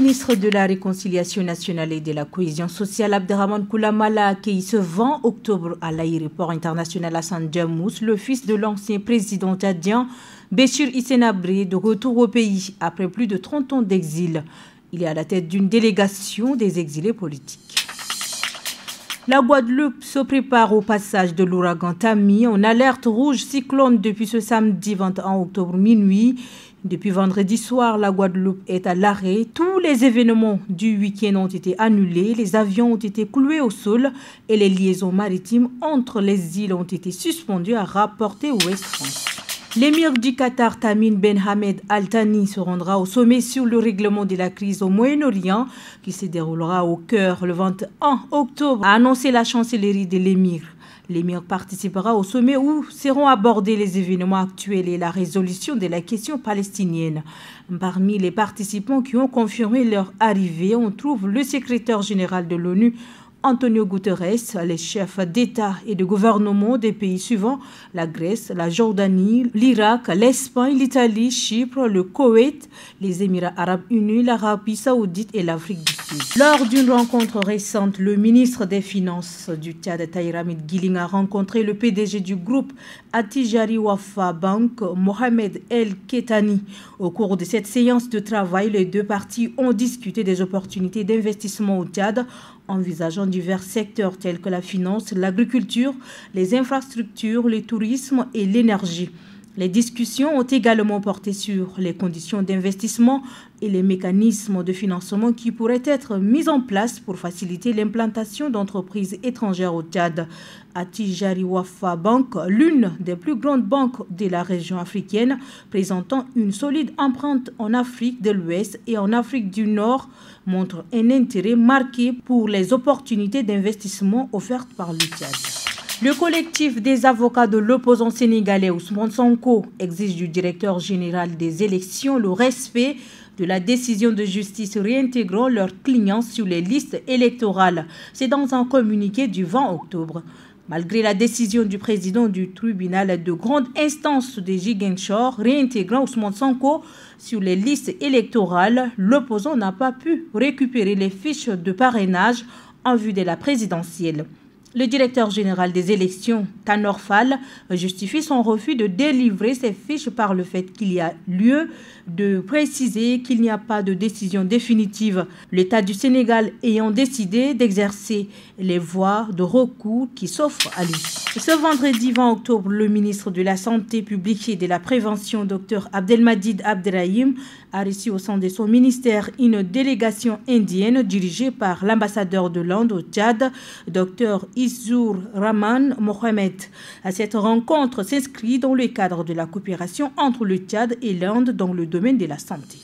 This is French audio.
ministre de la Réconciliation nationale et de la cohésion sociale, Abderrahman Koulamala, qui accueilli ce 20 octobre à l'aéroport international à saint Djamous, le fils de l'ancien président tadien, Béchir Issenabré, de retour au pays après plus de 30 ans d'exil. Il est à la tête d'une délégation des exilés politiques. La Guadeloupe se prépare au passage de l'ouragan Tami en alerte rouge cyclone depuis ce samedi 21 octobre minuit. Depuis vendredi soir, la Guadeloupe est à l'arrêt. Tous les événements du week-end ont été annulés, les avions ont été cloués au sol et les liaisons maritimes entre les îles ont été suspendues, à rapporter Ouest France. L'émir du Qatar, Tamim Ben Hamed Al Thani, se rendra au sommet sur le règlement de la crise au Moyen-Orient, qui se déroulera au cœur le 21 octobre, a annoncé la chancellerie de l'émir. L'émir participera au sommet où seront abordés les événements actuels et la résolution de la question palestinienne. Parmi les participants qui ont confirmé leur arrivée, on trouve le secrétaire général de l'ONU Antonio Guterres, les chefs d'État et de gouvernement des pays suivants, la Grèce, la Jordanie, l'Irak, l'Espagne, l'Italie, Chypre, le Koweït, les Émirats arabes unis, l'Arabie saoudite et l'Afrique du Sud. Lors d'une rencontre récente, le ministre des Finances du Tchad, Tayramid Giling, a rencontré le PDG du groupe Atijari Wafa Bank, Mohamed El Ketani. Au cours de cette séance de travail, les deux parties ont discuté des opportunités d'investissement au Tchad envisageant divers secteurs tels que la finance, l'agriculture, les infrastructures, le tourisme et l'énergie. Les discussions ont également porté sur les conditions d'investissement et les mécanismes de financement qui pourraient être mis en place pour faciliter l'implantation d'entreprises étrangères au Tchad. Atijari Wafa Bank, l'une des plus grandes banques de la région africaine, présentant une solide empreinte en Afrique de l'Ouest et en Afrique du Nord, montre un intérêt marqué pour les opportunités d'investissement offertes par le Tchad. Le collectif des avocats de l'opposant sénégalais Ousmane Sonko exige du directeur général des élections le respect de la décision de justice réintégrant leurs clients sur les listes électorales. C'est dans un communiqué du 20 octobre. Malgré la décision du président du tribunal de grande instance de Gigenshore, réintégrant Ousmane Sonko sur les listes électorales, l'opposant n'a pas pu récupérer les fiches de parrainage en vue de la présidentielle. Le directeur général des élections, Fall, justifie son refus de délivrer ses fiches par le fait qu'il y a lieu de préciser qu'il n'y a pas de décision définitive, l'État du Sénégal ayant décidé d'exercer les voies de recours qui s'offrent à lui. Ce vendredi 20 octobre, le ministre de la Santé publique et de la Prévention, Dr Abdelmadid Abdelrahim, a reçu au sein de son ministère une délégation indienne dirigée par l'ambassadeur de l'Inde au Tchad, Dr Isur Rahman Mohamed. cette rencontre s'inscrit dans le cadre de la coopération entre le Tchad et l'Inde dans le domaine de la santé.